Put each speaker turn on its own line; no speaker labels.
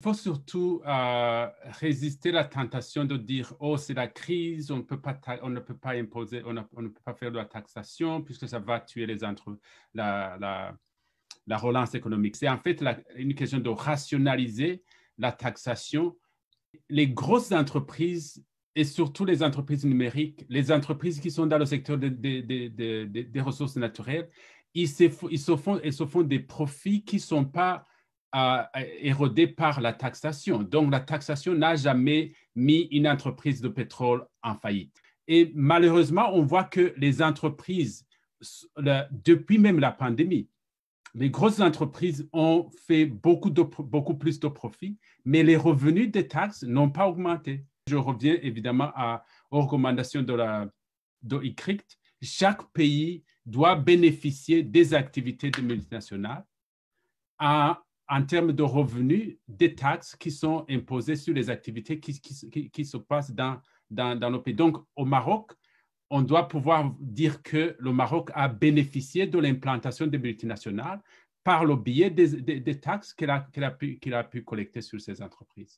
Il faut surtout euh, résister à la tentation de dire oh c'est la crise, on, peut pas on ne peut pas imposer, on, ne peut pas faire de la taxation puisque ça va tuer les entre la, la, relance économique. C'est en fait une question de rationaliser la taxation. Les grosses entreprises et surtout les entreprises numériques, les entreprises qui sont dans le secteur des ressources naturelles, ils se, ils, se font, ils se font des profits qui ne sont pas à, érodé par la taxation. Donc la taxation n'a jamais mis une entreprise de pétrole en faillite. Et malheureusement, on voit que les entreprises, depuis même la pandémie, les grosses entreprises ont fait beaucoup, de, beaucoup plus de profits, mais les revenus des taxes n'ont pas augmenté. Je reviens évidemment à, aux recommandations de la de Chaque pays doit bénéficier des activités des multinationales à en termes de revenus des taxes qui sont imposées sur les activités qui, se passent dans, dans, nos pays. Donc, au Maroc, on doit pouvoir dire que le Maroc a bénéficié de l'implantation des multinationales par le biais des, taxes qu'il a, a, pu collecter sur ses entreprises.